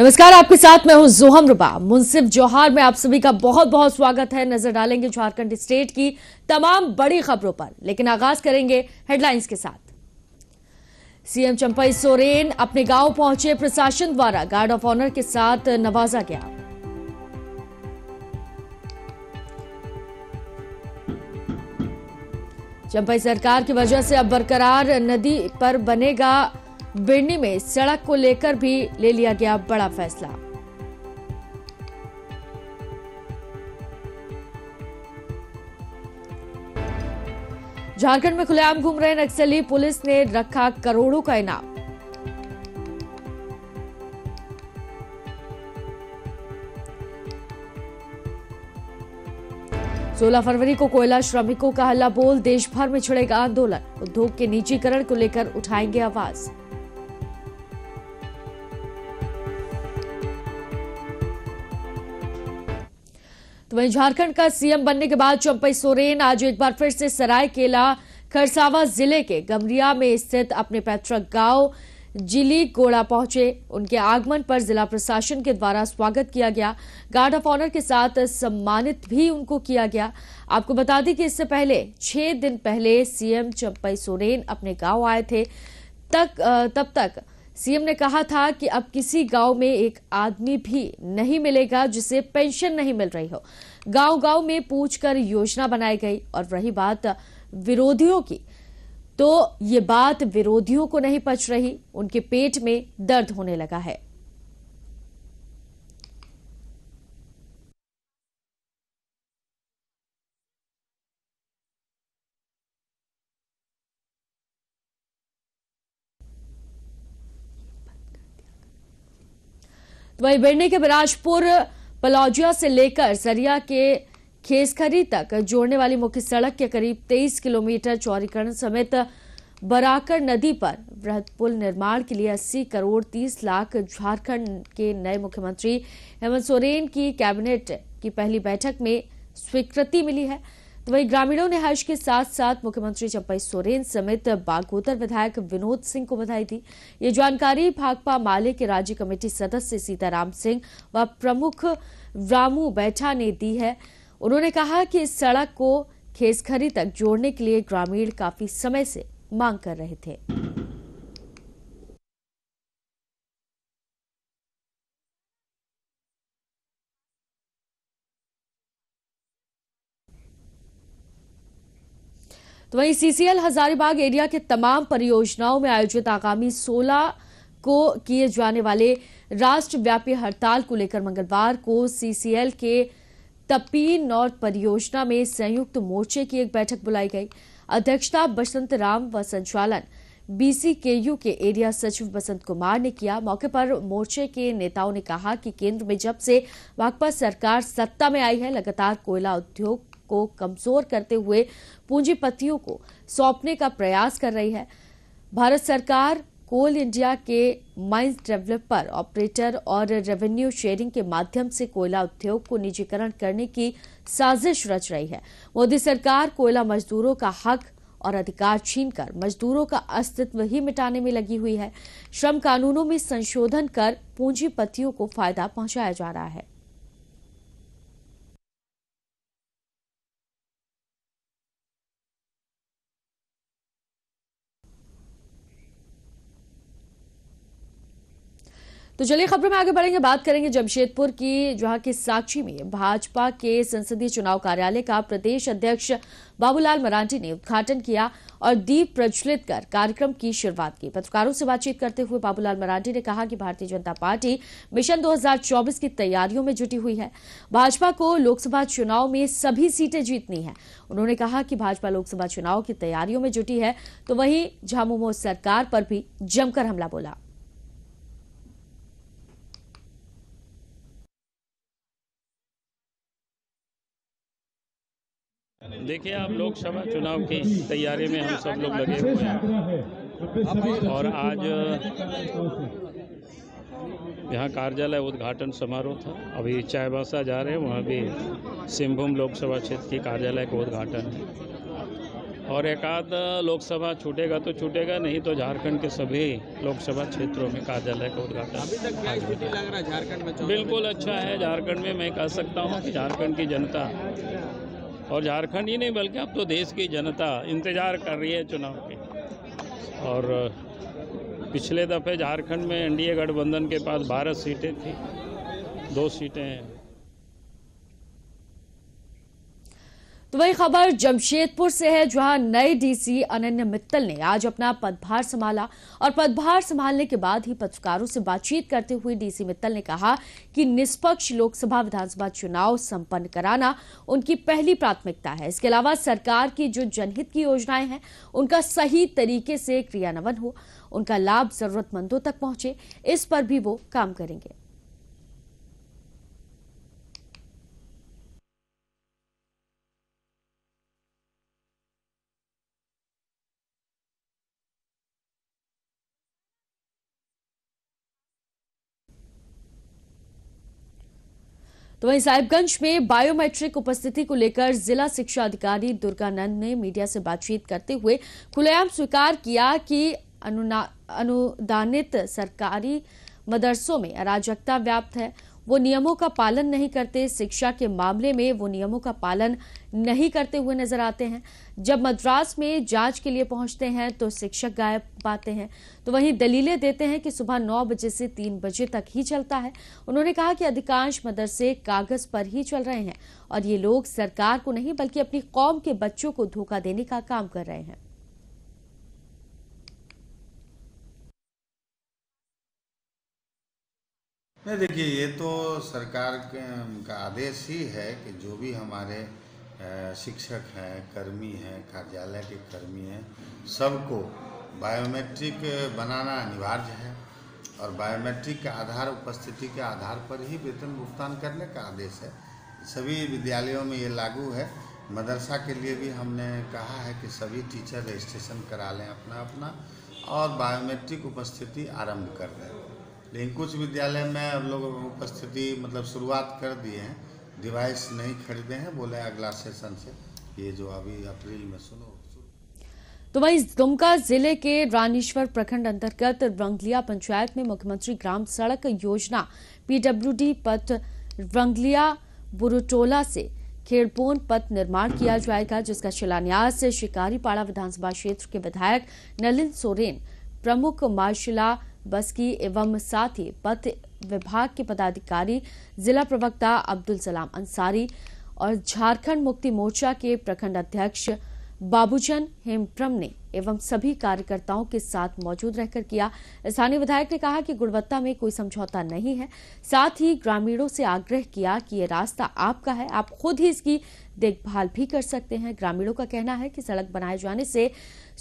नमस्कार आपके साथ मैं हूं जोहम रुबा मुनसिफ जौहार में आप सभी का बहुत बहुत स्वागत है नजर डालेंगे झारखंड स्टेट की तमाम बड़ी खबरों पर लेकिन आगाज करेंगे हेडलाइंस के साथ सीएम चंपई सोरेन अपने गांव पहुंचे प्रशासन द्वारा गार्ड ऑफ ऑनर के साथ नवाजा गया चंपई सरकार की वजह से अब बरकरार नदी पर बनेगा बिरनी में सड़क को लेकर भी ले लिया गया बड़ा फैसला झारखंड में खुलेआम घूम रहे नक्सली पुलिस ने रखा करोड़ों का इनाम सोलह फरवरी को कोयला श्रमिकों का हल्ला बोल देश भर में छिड़ेगा आंदोलन उद्योग के निजीकरण को लेकर उठाएंगे आवाज़ तो वहीं झारखंड का सीएम बनने के बाद चंपई सोरेन आज एक बार फिर से सरायकेला खरसावा जिले के गमरिया में स्थित अपने पैतृक गांव जिली गोड़ा पहुंचे उनके आगमन पर जिला प्रशासन के द्वारा स्वागत किया गया गार्ड ऑफ ऑनर के साथ सम्मानित भी उनको किया गया आपको बता दें कि इससे पहले छह दिन पहले सीएम चंपई सोरेन अपने गांव आए थे तक तब तक सीएम ने कहा था कि अब किसी गांव में एक आदमी भी नहीं मिलेगा जिसे पेंशन नहीं मिल रही हो गांव गांव में पूछकर योजना बनाई गई और रही बात विरोधियों की तो ये बात विरोधियों को नहीं पच रही उनके पेट में दर्द होने लगा है वहीं भिंडी के बिराजपुर पलौजिया से लेकर सरिया के खेसखरी तक जोड़ने वाली मुख्य सड़क के करीब 23 किलोमीटर चौरीकरण समेत बराकर नदी पर वृहद पुल निर्माण के लिए 80 करोड़ 30 लाख झारखंड के नए मुख्यमंत्री हेमंत सोरेन की कैबिनेट की पहली बैठक में स्वीकृति मिली है तो वहीं ग्रामीणों ने हर्ष के साथ साथ मुख्यमंत्री चंपई सोरेन समेत बागोतर विधायक विनोद सिंह को बधाई दी ये जानकारी भाकपा माले के राज्य कमेटी सदस्य सीताराम सिंह व प्रमुख रामू बैठा ने दी है उन्होंने कहा कि इस सड़क को खेसखरी तक जोड़ने के लिए ग्रामीण काफी समय से मांग कर रहे थे तो वहीं सीसीएल हजारीबाग एरिया के तमाम परियोजनाओं में आयोजित आगामी 16 को किए जाने वाले राष्ट्रव्यापी हड़ताल को लेकर मंगलवार को सीसीएल के तपी नॉर्थ परियोजना में संयुक्त मोर्चे की एक बैठक बुलाई गई अध्यक्षता बसंत राम व संचालन बीसीकेयू के एरिया सचिव बसंत कुमार ने किया मौके पर मोर्चे के नेताओं ने कहा कि केंद्र में जब से भाकपा सरकार सत्ता में आई है लगातार कोयला उद्योग को कमजोर करते हुए पूंजीपतियों को सौंपने का प्रयास कर रही है भारत सरकार कोल इंडिया के माइंस डेवलपर ऑपरेटर और रेवेन्यू शेयरिंग के माध्यम से कोयला उद्योग को निजीकरण करने की साजिश रच रही है मोदी सरकार कोयला मजदूरों का हक और अधिकार छीनकर मजदूरों का अस्तित्व ही मिटाने में लगी हुई है श्रम कानूनों में संशोधन कर पूंजीपतियों को फायदा पहुंचाया जा रहा है तो चलिए खबरों में आगे बढ़ेंगे बात करेंगे जमशेदपुर की जहां की साक्षी में भाजपा के संसदीय चुनाव कार्यालय का प्रदेश अध्यक्ष बाबूलाल मरांडी ने उद्घाटन किया और दीप प्रज्वलित कर कार्यक्रम की शुरुआत की पत्रकारों से बातचीत करते हुए बाबूलाल मरांडी ने कहा कि भारतीय जनता पार्टी मिशन 2024 की तैयारियों में जुटी हुई है भाजपा को लोकसभा चुनाव में सभी सीटें जीतनी है उन्होंने कहा कि भाजपा लोकसभा चुनाव की तैयारियों में जुटी है तो वहीं झामुमो सरकार पर भी जमकर हमला बोला देखिए आप लोकसभा चुनाव की तैयारी में हम सब लोग लगे हुए हैं और आज यहाँ कार्यालय उद्घाटन समारोह था अभी चायबासा जा रहे हैं वहाँ भी सिंहभूम लोकसभा क्षेत्र की कार्यालय का उद्घाटन है और एक आध लोकसभा छूटेगा तो छूटेगा नहीं तो झारखंड के सभी लोकसभा क्षेत्रों में कार्यालय का उद्घाटन अभी तक क्या तो स्थिति लग रहा है झारखंड में बिल्कुल अच्छा है झारखंड में मैं कह सकता हूँ कि झारखंड की जनता और झारखंड ही नहीं बल्कि अब तो देश की जनता इंतज़ार कर रही है चुनाव के और पिछले दफ़े झारखंड में एनडीए गठबंधन के पास बारह सीटें थी दो सीटें तो वही खबर जमशेदपुर से है जहां नए डीसी अनन्य मित्तल ने आज अपना पदभार संभाला और पदभार संभालने के बाद ही पत्रकारों से बातचीत करते हुए डीसी मित्तल ने कहा कि निष्पक्ष लोकसभा विधानसभा चुनाव संपन्न कराना उनकी पहली प्राथमिकता है इसके अलावा सरकार की जो जनहित की योजनाएं हैं उनका सही तरीके से क्रियान्वयन हो उनका लाभ जरूरतमंदों तक पहुंचे इस पर भी वो काम करेंगे तो वहीं साहिबगंज में बायोमेट्रिक उपस्थिति को लेकर जिला शिक्षा अधिकारी दुर्गानंद ने मीडिया से बातचीत करते हुए खुलेआम स्वीकार किया कि अनुदानित सरकारी मदरसों में अराजकता व्याप्त है वो नियमों का पालन नहीं करते शिक्षा के मामले में वो नियमों का पालन नहीं करते हुए नजर आते हैं जब मद्रास में जांच के लिए पहुंचते हैं तो शिक्षक गायब पाते हैं तो वहीं दलीलें देते हैं कि सुबह नौ बजे से तीन बजे तक ही चलता है उन्होंने कहा कि अधिकांश मदरसे कागज पर ही चल रहे हैं और ये लोग सरकार को नहीं बल्कि अपनी कौम के बच्चों को धोखा देने का काम कर रहे हैं नहीं देखिए ये तो सरकार का आदेश ही है कि जो भी हमारे शिक्षक हैं कर्मी हैं कार्यालय के कर्मी हैं सबको बायोमेट्रिक बनाना अनिवार्य है और बायोमेट्रिक के आधार उपस्थिति के आधार पर ही वेतन भुगतान करने का आदेश है सभी विद्यालयों में ये लागू है मदरसा के लिए भी हमने कहा है कि सभी टीचर रजिस्ट्रेशन करा लें अपना अपना और बायोमेट्रिक उपस्थिति आरंभ कर दें लेकिन कुछ विद्यालय में हम लोग उपस्थिति मतलब शुरुआत कर दिए हैं डिवाइस नहीं खरीदे हैं बोले अगला सेशन से ये जो अभी अप्रैल में सुनो तो वहीं दुमका जिले के रानीश्वर प्रखंड अंतर्गत रंगलिया पंचायत में मुख्यमंत्री ग्राम सड़क योजना पीडब्ल्यूडी पथ रंगलिया बुरुटोला से खेड़पोन पथ निर्माण किया जाएगा जिसका शिलान्यास शिकारीपाड़ा विधानसभा क्षेत्र के विधायक नलिन सोरेन प्रमुख मार्शिला बस की एवं साथ ही पथ विभाग के पदाधिकारी जिला प्रवक्ता अब्दुल सलाम अंसारी और झारखंड मुक्ति मोर्चा के प्रखंड अध्यक्ष बाबूचंद हेमप्रम ने एवं सभी कार्यकर्ताओं के साथ मौजूद रहकर किया स्थानीय विधायक ने कहा कि गुणवत्ता में कोई समझौता नहीं है साथ ही ग्रामीणों से आग्रह किया कि यह रास्ता आपका है आप खुद ही इसकी देखभाल भी कर सकते हैं ग्रामीणों का कहना है कि सड़क बनाए जाने से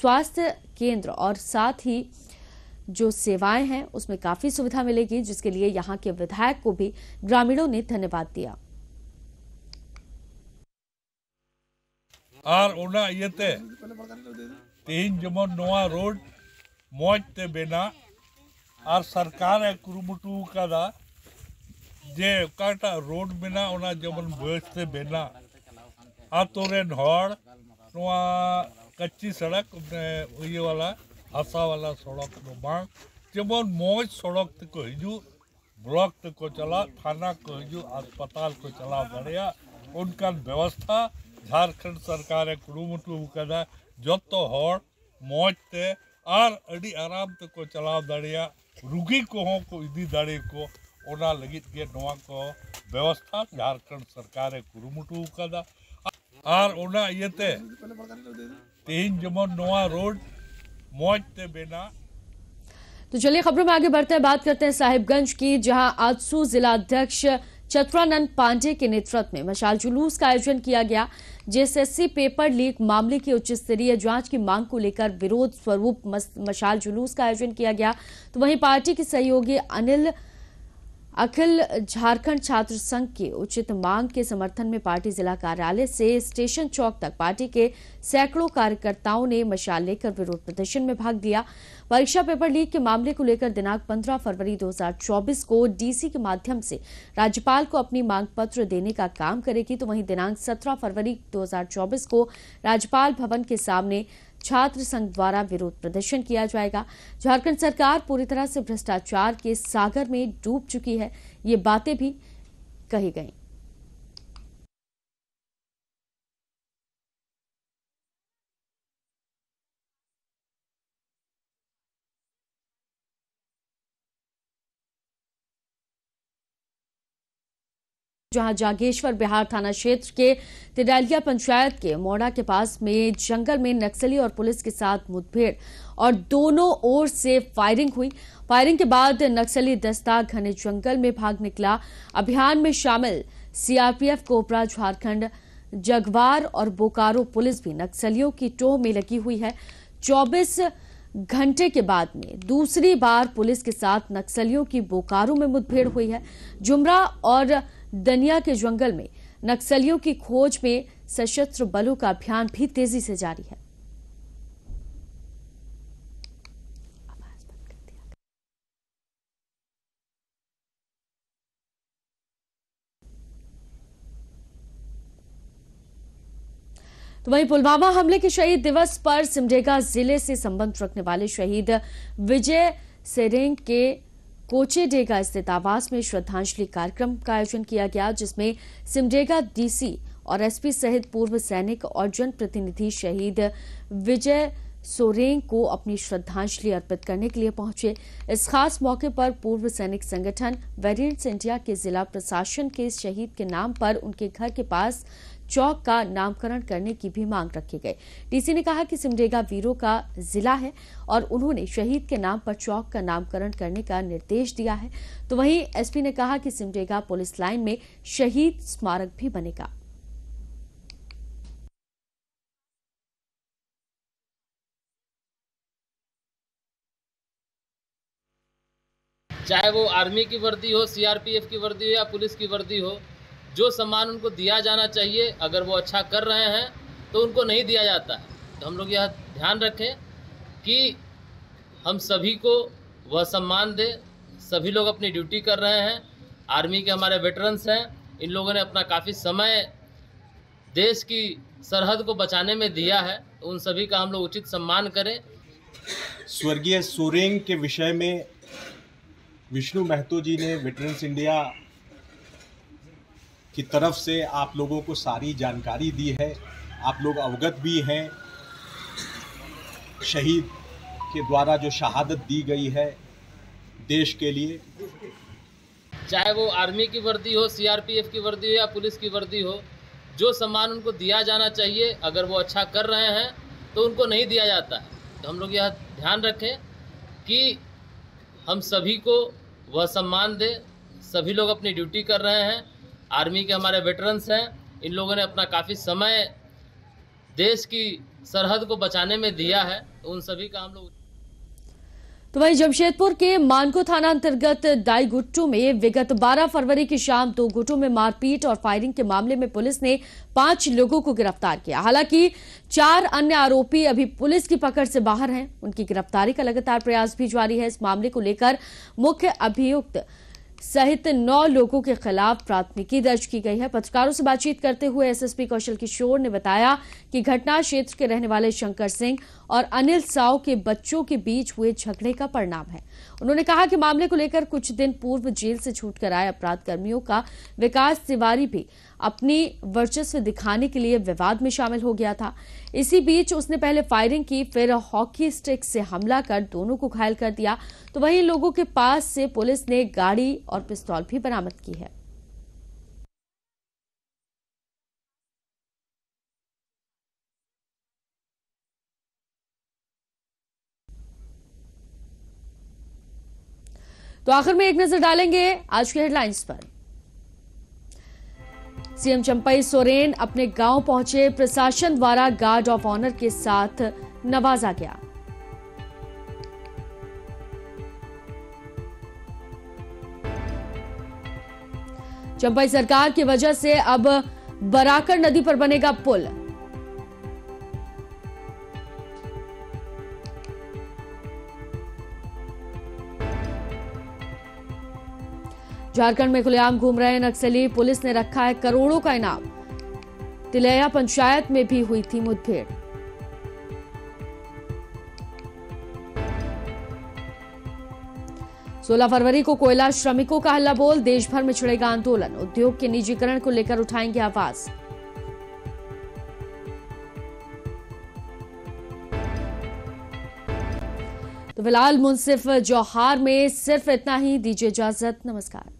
स्वास्थ्य केंद्र और साथ ही जो सेवाएं हैं उसमें काफी सुविधा मिलेगी जिसके लिए यहां के विधायक को भी ग्रामीणों ने धन्यवाद दिया और तीन नोआ रोड मौज ते और सरकार है कुरुमुटू का दा जे काटा रोड बिना उना जमन बोझ ते बिना आतोरे नहर नोआ कच्ची सड़क ये वाला हसा वाला सड़क तो जेबन मज सड़क तक हजू ब्लॉक तक चला थाना को हजू अस्पताल को चला दड़ा उनकान व्यवस्था झारखंड सरकार कुमुटा जो तो मजते और अभी आराम तक चला दड़ा रुगी को हों को इदी दड़े को ओना लगित के नवा को व्यवस्था झारखंड सरकार कुमुटा और ओना इते तेहन जेबन रोड बिना तो चलिए खबरों में आगे बढ़ते हैं बात करते हैं साहिबगंज की जहां आजसू जिला अध्यक्ष चतुरानंद पांडे के नेतृत्व में मशाल जुलूस का आयोजन किया गया जेएसएससी पेपर लीक मामले की उच्च स्तरीय जांच की मांग को लेकर विरोध स्वरूप मशाल जुलूस का आयोजन किया गया तो वहीं पार्टी के सहयोगी अनिल अखिल झारखंड छात्र संघ की उचित मांग के समर्थन में पार्टी जिला कार्यालय से स्टेशन चौक तक पार्टी के सैकड़ों कार्यकर्ताओं ने मशाल लेकर विरोध प्रदर्शन में भाग लिया परीक्षा पेपर लीक के मामले को लेकर दिनांक 15 फरवरी 2024 को डीसी के माध्यम से राज्यपाल को अपनी मांग पत्र देने का काम करेगी तो वहीं दिनांक 17 फरवरी 2024 को राज्यपाल भवन के सामने छात्र संघ द्वारा विरोध प्रदर्शन किया जाएगा झारखंड सरकार पूरी तरह से भ्रष्टाचार के सागर में डूब चुकी है ये बातें भी कही गईं जहां जागेश्वर बिहार थाना क्षेत्र के तिडालिया पंचायत के मोड़ा के पास में जंगल में नक्सली और पुलिस के साथ मुठभेड़ और दोनों ओर से फायरिंग हुई फायरिंग के बाद नक्सली दस्ता घने जंगल में भाग निकला अभियान में शामिल सीआरपीएफ कोपरा झारखंड जगवार और बोकारो पुलिस भी नक्सलियों की टोह में लगी हुई है चौबीस घंटे के बाद में दूसरी बार पुलिस के साथ नक्सलियों की बोकारो में मुठभेड़ हुई है जुमरा और दनिया के जंगल में नक्सलियों की खोज में सशस्त्र बलों का अभियान भी तेजी से जारी है तो वहीं पुलवामा हमले के शहीद दिवस पर सिमडेगा जिले से संबंध रखने वाले शहीद विजय सेरेंग के कोचेडेगा स्थित आवास में श्रद्धांजलि कार्यक्रम का आयोजन किया गया जिसमें सिमडेगा डीसी और एसपी सहित पूर्व सैनिक और जनप्रतिनिधि शहीद विजय सोरेंग को अपनी श्रद्धांजलि अर्पित करने के लिए पहुंचे इस खास मौके पर पूर्व सैनिक संगठन वेरियंट्स इंडिया के जिला प्रशासन के शहीद के नाम पर उनके घर के पास चौक का नामकरण करने की भी मांग रखी गई डीसी ने कहा कि सिमडेगा वीरों का जिला है और उन्होंने शहीद के नाम पर चौक का नामकरण करने का निर्देश दिया है तो वहीं एसपी ने कहा कि सिमडेगा पुलिस लाइन में शहीद स्मारक भी बनेगा चाहे वो आर्मी की वर्दी हो सीआरपीएफ की वर्दी हो या पुलिस की वर्दी हो जो सम्मान उनको दिया जाना चाहिए अगर वो अच्छा कर रहे हैं तो उनको नहीं दिया जाता है तो हम लोग यह ध्यान रखें कि हम सभी को वह सम्मान दें सभी लोग अपनी ड्यूटी कर रहे हैं आर्मी के हमारे वेटरन्स हैं इन लोगों ने अपना काफ़ी समय देश की सरहद को बचाने में दिया है तो उन सभी का हम लोग उचित सम्मान करें स्वर्गीय सोरेंग के विषय में विष्णु महतो जी ने वेटरन्स इंडिया की तरफ से आप लोगों को सारी जानकारी दी है आप लोग अवगत भी हैं शहीद के द्वारा जो शहादत दी गई है देश के लिए चाहे वो आर्मी की वर्दी हो सीआरपीएफ की वर्दी हो या पुलिस की वर्दी हो जो सम्मान उनको दिया जाना चाहिए अगर वो अच्छा कर रहे हैं तो उनको नहीं दिया जाता है तो हम लोग यह ध्यान रखें कि हम सभी को वह सम्मान दें सभी लोग अपनी ड्यूटी कर रहे हैं आर्मी के हमारे वेटरन्स हैं इन लोगों ने अपना काफ़ी समय देश की सरहद को बचाने में दिया है तो उन सभी का हम लोग तो वहीं जमशेदपुर के मानको थाना अंतर्गत दाई गुट्टू में विगत 12 फरवरी की शाम दो गुटों में मारपीट और फायरिंग के मामले में पुलिस ने पांच लोगों को गिरफ्तार किया हालांकि चार अन्य आरोपी अभी पुलिस की पकड़ से बाहर हैं उनकी गिरफ्तारी का लगातार प्रयास भी जारी है इस मामले को लेकर मुख्य अभियुक्त सहित नौ लोगों के खिलाफ प्राथमिकी दर्ज की गई है पत्रकारों से बातचीत करते हुए एसएसपी कौशल किशोर ने बताया कि घटना क्षेत्र के रहने वाले शंकर सिंह और अनिल साव के बच्चों के बीच हुए झगड़े का परिणाम है उन्होंने कहा कि मामले को लेकर कुछ दिन पूर्व जेल से छूटकर आए अपराध कर्मियों का विकास तिवारी भी अपनी वर्चस्व दिखाने के लिए विवाद में शामिल हो गया था इसी बीच उसने पहले फायरिंग की फिर हॉकी स्टिक से हमला कर दोनों को घायल कर दिया तो वहीं लोगों के पास से पुलिस ने गाड़ी और पिस्तौल भी बरामद की है तो आखिर में एक नजर डालेंगे आज की हेडलाइंस पर सीएम चंपई सोरेन अपने गांव पहुंचे प्रशासन द्वारा गार्ड ऑफ ऑनर के साथ नवाजा गया चंपई सरकार की वजह से अब बराकर नदी पर बनेगा पुल झारखंड में खुलेआम घूम रहे नक्सली पुलिस ने रखा है करोड़ों का इनाम तिलैया पंचायत में भी हुई थी मुठभेड़ सोलह फरवरी को कोयला श्रमिकों का हल्ला बोल देश भर में छिड़ेगा आंदोलन उद्योग के निजीकरण को लेकर उठाएंगे आवाज तो फिलहाल मुंसिफ जौहार में सिर्फ इतना ही दीजिए इजाजत नमस्कार